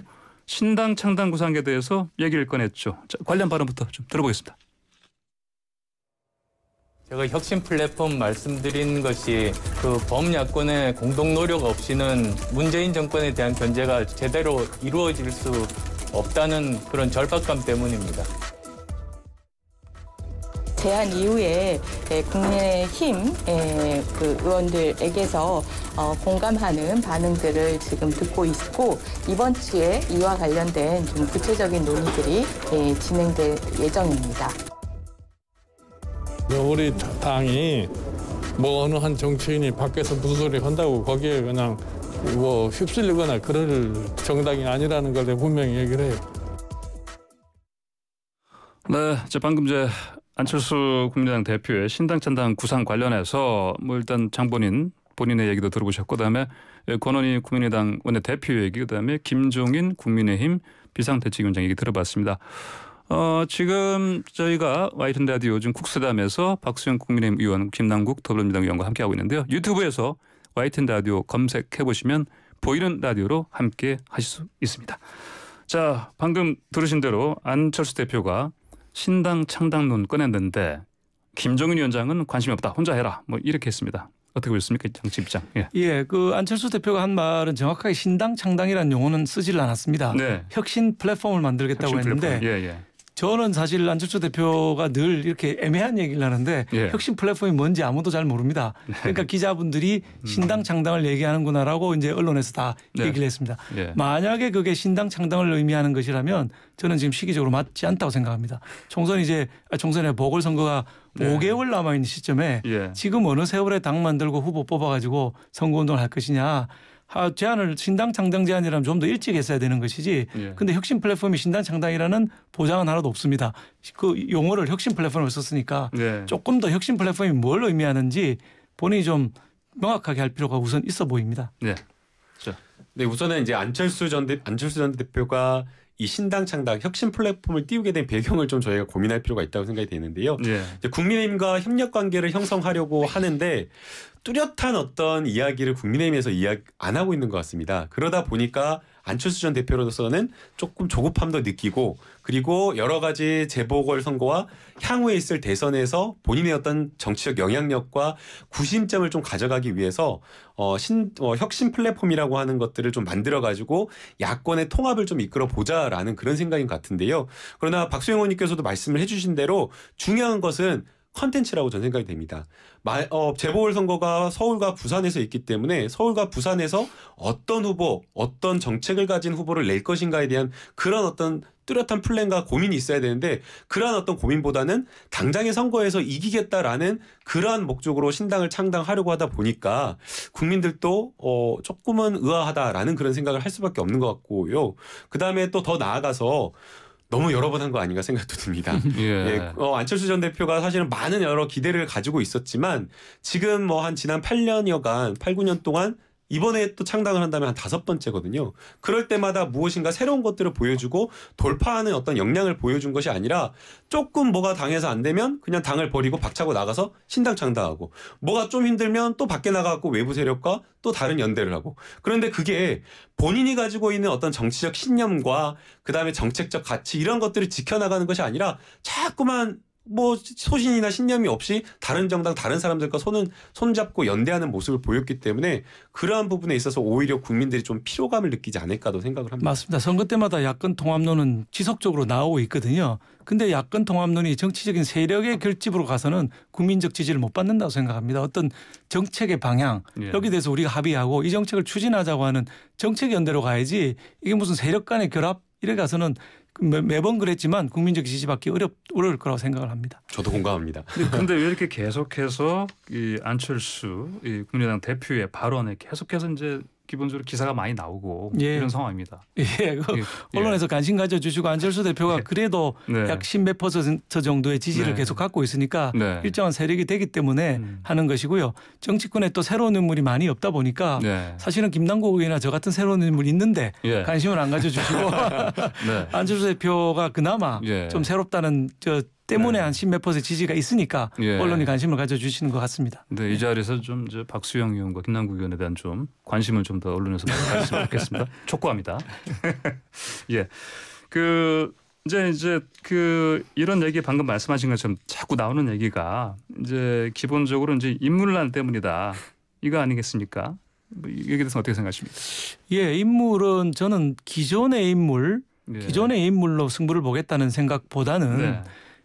Speaker 1: 신당 창당 구상에 대해서 얘기를 꺼냈죠. 자, 관련 발언부터 좀 들어보겠습니다. 제가 혁신 플랫폼 말씀드린 것이 그 범야권의 공동 노력 없이는 문재인 정권에 대한 견제가 제대로 이루어질 수 없다는 그런 절박감 때문입니다. 제한 이후에 예, 국민의힘 예, 그 의원들에게서 어, 공감하는 반응들을 지금 듣고 있고 이번 주에 이와 관련된 좀 구체적인 논의들이 예, 진행될 예정입니다. 우리 당이 뭐 어느 한 정치인이 밖에서 무슨 소리 한다고 거기에 그냥 뭐 휩쓸리거나 그럴 정당이 아니라는 걸 분명히 얘기를 해요. 네, 제 방금 제 안철수 국민당 대표의 신당 찬당 구상 관련해서 뭐 일단 장본인 본인의 얘기도 들어보셨고 그다음에 권원희 국민의당 원내 대표 얘기 그다음에 김종인 국민의힘 비상대책위원장 얘기 들어봤습니다. 어, 지금 저희가 와이튼 라디오 요즘 국수담에서 박수영 국민의힘 의원, 김남국 더불어민당 의원과 함께하고 있는데요. 유튜브에서 와이튼 라디오 검색해보시면 보이는 라디오로 함께 하실 수 있습니다. 자, 방금 들으신 대로 안철수 대표가 신당 창당론 꺼냈는데 김종인 위원장은 관심이 없다. 혼자 해라. 뭐 이렇게 했습니다. 어떻게 보셨습니까? 정치 입장. 예.
Speaker 3: 예. 그 안철수 대표가 한 말은 정확하게 신당 창당이라는 용어는 쓰질 않았습니다. 네. 혁신 플랫폼을 만들겠다고 혁신 플랫폼. 했는데 예, 예. 저는 사실 안철수 대표가 늘 이렇게 애매한 얘기를 하는데 예. 혁신 플랫폼이 뭔지 아무도 잘 모릅니다. 네. 그러니까 기자분들이 신당 창당을 얘기하는구나라고 이제 언론에서 다 네. 얘기를 했습니다. 예. 만약에 그게 신당 창당을 의미하는 것이라면 저는 지금 시기적으로 맞지 않다고 생각합니다. 총선 이제 아, 총선의 보궐선거가 네. 5개월 남아 있는 시점에 예. 지금 어느 세월에 당 만들고 후보 뽑아가지고 선거운동을 할 것이냐 하, 제안을 신당 창당 제안이라면 좀 더 일찍 했어야 되는 것이지. 예. 근데 혁신 플랫폼이 신당 창당이라는 보장은 하나도 없습니다. 그 용어를 혁신 플랫폼을 썼으니까 예. 조금 더 혁신 플랫폼이 뭘 의미하는지 본인이 좀 명확하게 할 필요가 우선 있어 보입니다.
Speaker 2: 네. 자, 네 우선은 이제 안철수 전 대, 안철수 전 대표가 이 신당 창당 혁신 플랫폼을 띄우게 된 배경을 좀 저희가 고민할 필요가 있다고 생각이 되는데요. 예. 이제 국민의힘과 협력 관계를 형성하려고 하는데 뚜렷한 어떤 이야기를 국민의힘에서 이야기 안 하고 있는 것 같습니다. 그러다 보니까 안철수 전 대표로서는 조금 조급함도 느끼고 그리고 여러 가지 재보궐 선거와 향후에 있을 대선에서 본인의 어떤 정치적 영향력과 구심점을 좀 가져가기 위해서 어, 신, 어, 혁신 플랫폼이라고 하는 것들을 좀 만들어 가지고 야권의 통합을 좀 이끌어 보자라는 그런 생각인 것 같은데요. 그러나 박수영 의원님께서도 말씀을 해주신 대로 중요한 것은 컨텐츠라고 저는 생각이 됩니다. 마, 어, 재보궐선거가 서울과 부산에서 있기 때문에 서울과 부산에서 어떤 후보, 어떤 정책을 가진 후보를 낼 것인가에 대한 그런 어떤 뚜렷한 플랜과 고민이 있어야 되는데 그러한 어떤 고민보다는 당장의 선거에서 이기겠다라는 그러한 목적으로 신당을 창당하려고 하다 보니까 국민들도 어 조금은 의아하다라는 그런 생각을 할 수밖에 없는 것 같고요. 그 다음에 또 더 나아가서 너무 여러 번 한 거 아닌가 생각도 듭니다. [laughs] 예. 예. 어, 안철수 전 대표가 사실은 많은 여러 기대를 가지고 있었지만 지금 뭐 한 지난 8년여간 8, 9년 동안 이번에 또 창당을 한다면 한 다섯 번째거든요. 그럴 때마다 무엇인가 새로운 것들을 보여주고 돌파하는 어떤 역량을 보여준 것이 아니라 조금 뭐가 당해서 안 되면 그냥 당을 버리고 박차고 나가서 신당 창당하고 뭐가 좀 힘들면 또 밖에 나가고 외부 세력과 또 다른 연대를 하고 그런데 그게 본인이 가지고 있는 어떤 정치적 신념과 그다음에 정책적 가치 이런 것들을 지켜나가는 것이 아니라 자꾸만 뭐 소신이나 신념이 없이 다른 정당 다른 사람들과 손은 손잡고 연대하는 모습을 보였기 때문에 그러한 부분에 있어서 오히려 국민들이 좀 피로감을 느끼지 않을까도 생각을 합니다.
Speaker 3: 맞습니다. 선거 때마다 야권 통합론은 지속적으로 나오고 있거든요. 근데 야권 통합론이 정치적인 세력의 결집으로 가서는 국민적 지지를 못 받는다고 생각합니다. 어떤 정책의 방향 예. 여기 대해서 우리가 합의하고 이 정책을 추진하자고 하는 정책 연대로 가야지 이게 무슨 세력 간의 결합 이래 가서는 매번 그랬지만 국민적 지지받기 어렵 어려울 거라고 생각을 합니다.
Speaker 2: 저도 공감합니다.
Speaker 3: 그런데
Speaker 1: 왜 이렇게 계속해서 이 안철수 이 국민의당 대표의 발언에 계속해서 이제 기본적으로 기사가 많이 나오고 예. 이런 상황입니다. 예, 그 예.
Speaker 3: 언론에서 관심 가져주시고 안철수 대표가 예. 그래도 네. 약십몇 퍼센트 정도의 지지를 네. 계속 갖고 있으니까 네. 일정한 세력이 되기 때문에 음. 하는 것이고요. 정치권에 또 새로운 인물이 많이 없다 보니까 네. 사실은 김남국 의원이나 저 같은 새로운 인물이 있는데 예. 관심을 안 가져주시고 [laughs] 네. 안철수 대표가 그나마 예. 좀 새롭다는 저 때문에 네. 한십몇 퍼센트 지지가 있으니까 예. 언론이 관심을 가져주시는 것 같습니다.
Speaker 1: 네, 이 네. 자리에서 좀 박수영 의원과 김남국 의원에 대한 좀 관심을 좀 더 언론에서 가졌으면 좋겠습니다. [laughs] 촉구합니다. [laughs] 예, 그 이제 이제 그 이런 얘기 방금 말씀하신 것처럼 자꾸 나오는 얘기가 이제 기본적으로 이제 인물난 때문이다 이거 아니겠습니까? 여기에 뭐 대해서 어떻게 생각하십니까? 예,
Speaker 3: 인물은 저는 기존의 인물, 예. 기존의 인물로 승부를 보겠다는 생각보다는. 네.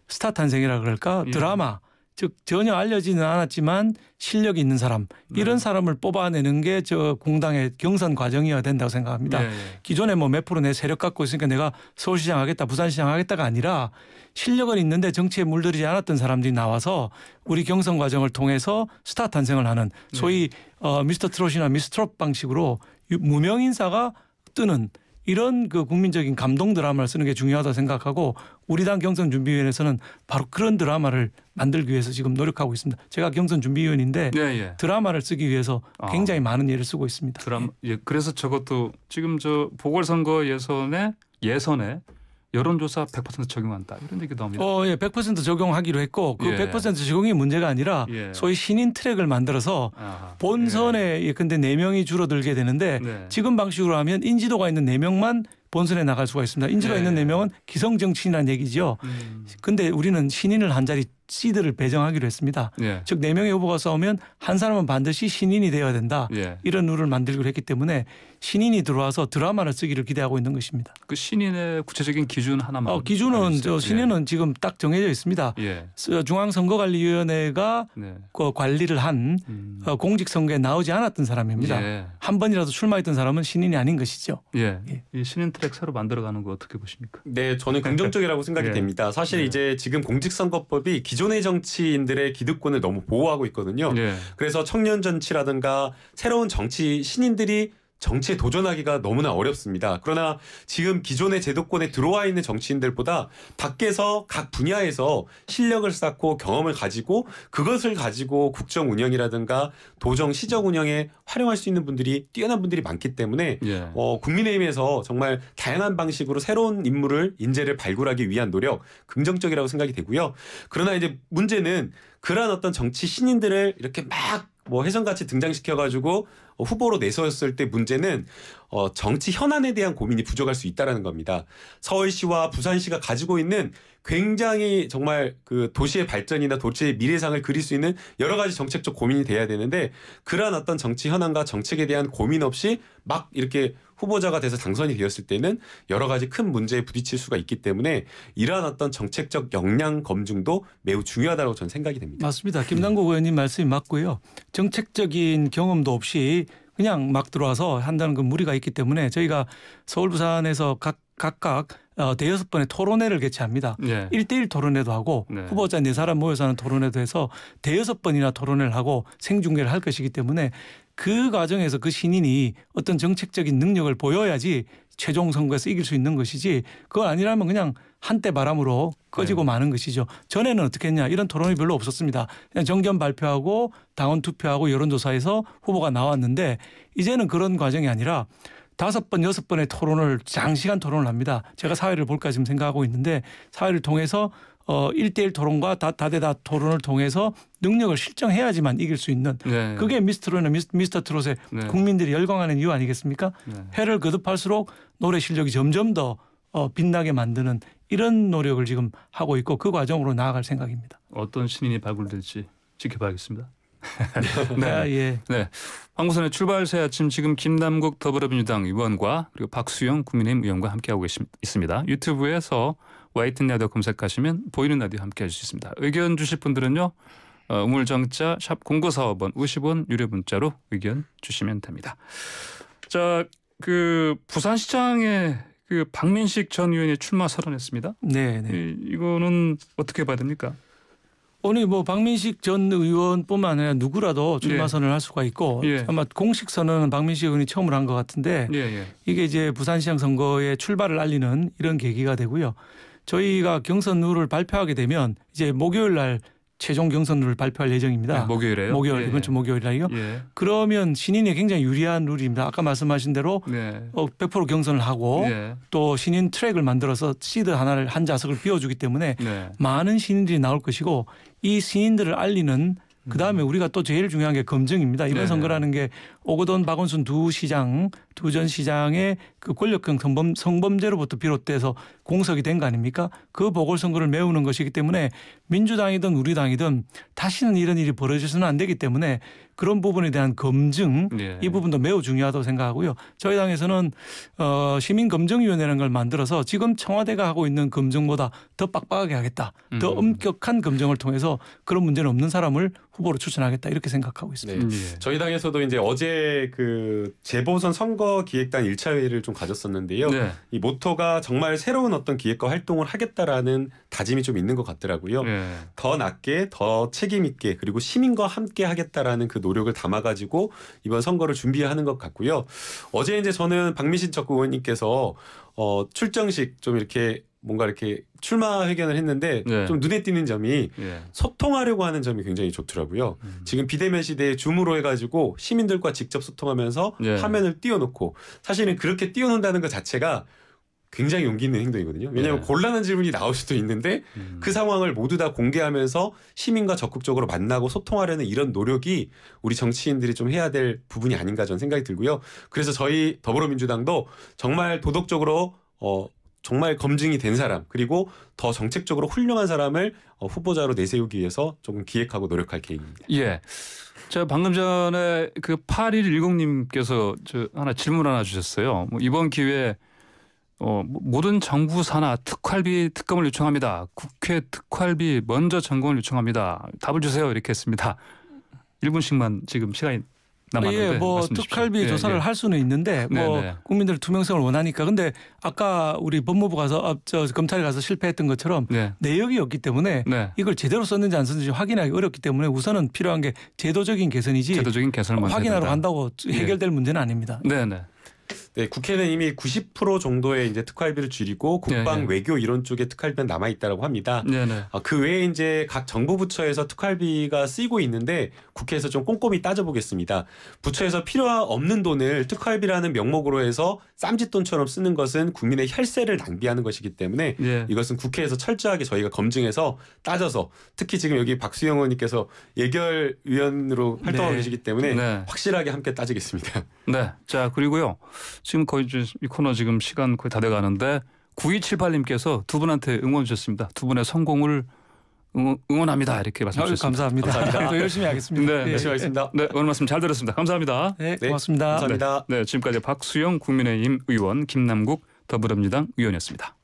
Speaker 3: 스타 탄생이라 그럴까 예. 드라마 즉 전혀 알려지는 않았지만 실력이 있는 사람 네. 이런 네. 사람을 뽑아내는 게 저 공당의 경선 과정이어야 된다고 생각합니다. 네. 기존에 뭐 몇 프로 내 세력 갖고 있으니까 내가 서울시장 하겠다 부산시장 하겠다가 아니라 실력은 있는데 정치에 물들이지 않았던 사람들이 나와서 우리 경선 과정을 통해서 스타 탄생을 하는 소위 네. 어, 미스터 트롯이나 미스트롯 방식으로 유, 무명 인사가 뜨는 이런 그 국민적인 감동 드라마를 쓰는 게 중요하다 생각하고 우리 당 경선 준비위원회에서는 바로 그런 드라마를 만들기 위해서 지금 노력하고 있습니다. 제가 경선 준비위원인데 예,
Speaker 1: 예. 드라마를 쓰기 위해서 아. 굉장히 아, 많은 예를 쓰고 있습니다. 드라마 예, 그래서 저것도 지금 저 보궐선거 예선에 예선에 여론조사 100% 적용한다 이런 얘기도
Speaker 3: 합니다. 어, 예, 100% 적용하기로 했고 그 100% 예. 적용이 문제가 아니라 예. 소위 신인 트랙을 만들어서 아하. 본선에 예. 예 근데 4 명이 줄어들게 되는데 네. 지금 방식으로 하면 인지도가 있는 4 명만 본선에 나갈 수가 있습니다. 인지가 도 예. 있는 4 명은 기성 정치인이라는 얘기죠. 음. 근데 우리는 신인을 한 자리 시드를 배정하기로 했습니다. 예. 즉네 명의 후보가 싸우면 한 사람은 반드시 신인이 되어야 된다. 예. 이런 룰을 만들기로 했기 때문에 신인이 들어와서 드라마를 쓰기를 기대하고 있는 것입니다. 그 신인의 구체적인 기준 하나만. 어, 기준은 저 신인은 예. 지금 딱 정해져 있습니다. 예. 중앙선거관리위원회가 네. 그 관리를 한 음. 어, 공직선거에 나오지 않았던 사람입니다. 예. 한 번이라도 출마했던 사람은 신인이 아닌 것이죠.
Speaker 2: 예. 예.
Speaker 1: 이 신인 트랙 새로
Speaker 2: 만들어가는 거 어떻게 보십니까? 네, 저는 긍정적이라고 생각이 됩니다. 사실 이제 지금 공직선거법이 기 기존의 정치인들의 기득권을 너무 보호하고 있거든요. 예. 그래서 청년 정치라든가 새로운 정치 신인들이 정치에 도전하기가 너무나 어렵습니다. 그러나 지금 기존의 제도권에 들어와 있는 정치인들보다 밖에서 각 분야에서 실력을 쌓고 경험을 가지고 그것을 가지고 국정 운영이라든가 도정 시정 운영에 활용할 수 있는 분들이 뛰어난 분들이 많기 때문에 예. 어, 국민의힘에서 정말 다양한 방식으로 새로운 인물을 인재를 발굴하기 위한 노력 긍정적이라고 생각이 되고요. 그러나 이제 문제는 그러한 어떤 정치 신인들을 이렇게 막뭐 해성같이 등장시켜가지고 후보로 내세웠을 때 문제는 어, 정치 현안에 대한 고민이 부족할 수 있다라는 겁니다. 서울시와 부산시가 가지고 있는 굉장히 정말 그 도시의 발전이나 도시의 미래상을 그릴 수 있는 여러 가지 정책적 고민이 돼야 되는데 그러한 어떤 정치 현안과 정책에 대한 고민 없이 막 이렇게 후보자가 돼서 당선이 되었을 때는 여러 가지 큰 문제에 부딪힐 수가 있기 때문에 이러한 어떤 정책적 역량 검증도 매우 중요하다고 저는 생각이 됩니다.
Speaker 3: 맞습니다. 김남국 의원님 말씀이 맞고요. 정책적인 경험도 없이 그냥 막 들어와서 한다는 그 무리가 있기 때문에 저희가 서울 부산에서 각 각각 어, 대여섯 번의 토론회를 개최합니다. 네. 예. 1대1 토론회도 하고 네. 후보자 네 사람 모여서 하는 토론회도 해서 대여섯 번이나 토론회를 하고 생중계를 할 것이기 때문에 그 과정에서 그 신인이 어떤 정책적인 능력을 보여야지 최종 선거에서 이길 수 있는 것이지 그건 아니라면 그냥 한때 바람으로 꺼지고 네. 마는 것이죠. 전에는 어떻게 했냐 이런 토론이 별로 없었습니다. 그냥 정견 발표하고 당원 투표하고 여론조사에서 후보가 나왔는데 이제는 그런 과정이 아니라 다섯 번 여섯 번의 토론을 장시간 토론을 합니다. 제가 사회를 볼까 지금 생각하고 있는데 사회를 통해서 어1대일 토론과 다, 다대다 토론을 통해서 능력을 실증해야지만 이길 수 있는 네. 그게 미스트롯이나 미스터, 미스터 트롯의 네. 국민들이 열광하는 이유 아니겠습니까? 네. 해를 거듭할수록 노래 실력이 점점 더 어, 빛나게 만드는 이런 노력을 지금 하고 있고 그 과정으로 나아갈 생각입니다.
Speaker 1: 어떤 신인이 발굴될지 지켜봐야겠습니다. 네. 아, 예. 네. 황구선의 출발새 아침 지금 김남국 더불어민주당 의원과 그리고 박수영 국민의힘 의원과 함께하고 계십, 있습니다. 유튜브에서 와이튼 라디오 검색하시면 보이는 라디오 함께해 주실 수 있습니다. 의견 주실 분들은요. 어, 우물정자 샵공고사업번 50원 유료 문자로 의견 주시면 됩니다. 자, 그 부산시장에 그 박민식 전 의원이 출마 선언했습니다. 네, 네. 이거는 어떻게 봐야 됩니까? 아니 뭐 박민식 전 의원뿐만 아니라 누구라도
Speaker 3: 출마 선언을 예. 할 수가 있고 예. 아마 공식 선언은 박민식 의원이 처음으로 한 것 같은데 예예. 예. 이게 이제 부산시장 선거의 출발을 알리는 이런 계기가 되고요. 저희가 경선 룰을 발표하게 되면 이제 목요일 날 최종 경선을 발표할 예정입니다. 아, 목요일에요? 목요일 예, 이번 주 예. 목요일이에요. 예. 그러면 신인이 굉장히 유리한 룰입니다. 아까 말씀하신 대로 예. 어, 100% 경선을 하고 예. 또 신인 트랙을 만들어서 시드 하나를 한 좌석을 비워주기 때문에 네. 많은 신인들이 나올 것이고 이 신인들을 알리는 그다음에 음. 우리가 또 제일 중요한 게 검증입니다. 이번 네 선거라는 게 오거돈 박원순 두 시장 두 전 시장의 그 권력형 성범, 성범죄로부터 비롯돼서 공석이 된 거 아닙니까? 그 보궐선거를 메우는 것이기 때문에 민주당이든 우리 당이든 다시는 이런 일이 벌어져서는 안 되기 때문에 그런 부분에 대한 검증 네. 이 부분도 매우 중요하다고 생각하고요. 저희 당에서는 어, 시민검증위원회라는 걸 만들어서 지금 청와대가 하고 있는 검증보다 더 빡빡하게 하겠다. 더 음. 엄격한 검증을 통해서 그런 문제는 없는 사람을 후보로 추천하겠다 이렇게 생각하고 있습니다.
Speaker 1: 네.
Speaker 2: 음. 저희 당에서도 이제 어제 그 재보선 선거 기획단 1차 회의를 좀 가졌었는데요. 네. 이 모토가 정말 새로운 어떤 기획과 활동을 하겠다라는 다짐이 좀 있는 것 같더라고요. 네. 더 낮게, 더 책임 있게 그리고 시민과 함께 하겠다라는 그 노력을 담아가지고 이번 선거를 준비하는 것 같고요. 어제 이제 저는 박민신 적 의원님께서 어, 출정식 좀 이렇게 뭔가 이렇게 출마 회견을 했는데 네. 좀 눈에 띄는 점이 네. 소통하려고 하는 점이 굉장히 좋더라고요. 음. 지금 비대면 시대에 줌으로 해가지고 시민들과 직접 소통하면서 네. 화면을 띄워놓고 사실은 그렇게 띄워놓는다는 것 자체가 굉장히 용기 있는 행동이거든요. 왜냐하면 네. 곤란한 질문이 나올 수도 있는데 음. 그 상황을 모두 다 공개하면서 시민과 적극적으로 만나고 소통하려는 이런 노력이 우리 정치인들이 좀 해야 될 부분이 아닌가 저는 생각이 들고요. 그래서 저희 더불어민주당도 정말 도덕적으로 어 정말 검증이 된 사람 그리고 더 정책적으로 훌륭한 사람을 어, 후보자로 내세우기 위해서 조금 기획하고 노력할 계획입니다.
Speaker 1: 예. 제가 방금 전에 그 8110님께서 저 하나 질문 하나 주셨어요. 뭐 이번 기회에 어, 모든 정부 산하 특활비 특검을 요청합니다. 국회 특활비 먼저 점검을 요청합니다. 답을 주세요. 이렇게 했습니다. 1분씩만 지금 시간이 남았는데 예, 뭐 말씀주십시오. 특활비 예, 조사를 예. 할
Speaker 3: 수는 있는데 뭐 네네. 네. 국민들 투명성을 원하니까 근데 아까 우리 법무부 가서 아, 저 검찰에 가서 실패했던 것처럼 네. 내역이 없기 때문에 네. 이걸 제대로 썼는지 안 썼는지 확인하기 어렵기 때문에 우선은 필요한 게 제도적인 개선이지
Speaker 2: 제도적인 개선을 확인하러 된다. 간다고 예. 해결될
Speaker 3: 문제는 아닙니다.
Speaker 2: 네 네. 네, 국회는 이미 90% 정도의 이제 특활비를 줄이고 네, 국방 네네. 외교 이런 쪽에 특활비는 남아 있다라고 합니다. 네네. 네. 아, 그 외에 이제 각 정부 부처에서 특활비가 쓰이고 있는데 국회에서 좀 꼼꼼히 따져보겠습니다. 부처에서 필요 없는 돈을 특활비라는 명목으로 해서 쌈짓돈처럼 쓰는 것은 국민의 혈세를 낭비하는 것이기 때문에 네. 이것은 국회에서 철저하게 저희가 검증해서 따져서 특히 지금 여기 박수영 의원님께서 예결위원으로 활동하고 네. 계시기 때문에 네. 확실하게 함께 따지겠습니다.
Speaker 1: 네. 자 그리고요. 지금 거의 이 코너 지금 시간 거의 다 돼가는데 9278님께서 두 분한테 응원 주셨습니다. 두 분의 성공을 응원, 합니다 이렇게 말씀 하셨습니다 아, 감사합니다. 감사합니다. 열심히 하겠습니다. 네, 예. 네. 열심히 하겠습니다. 네, 오늘 말씀 잘 들었습니다. 감사합니다. 네, 네 고맙습니다. 네, 감사합니다. 네, 네, 지금까지 박수영 국민의힘 의원 김남국 더불어민주당 의원이었습니다.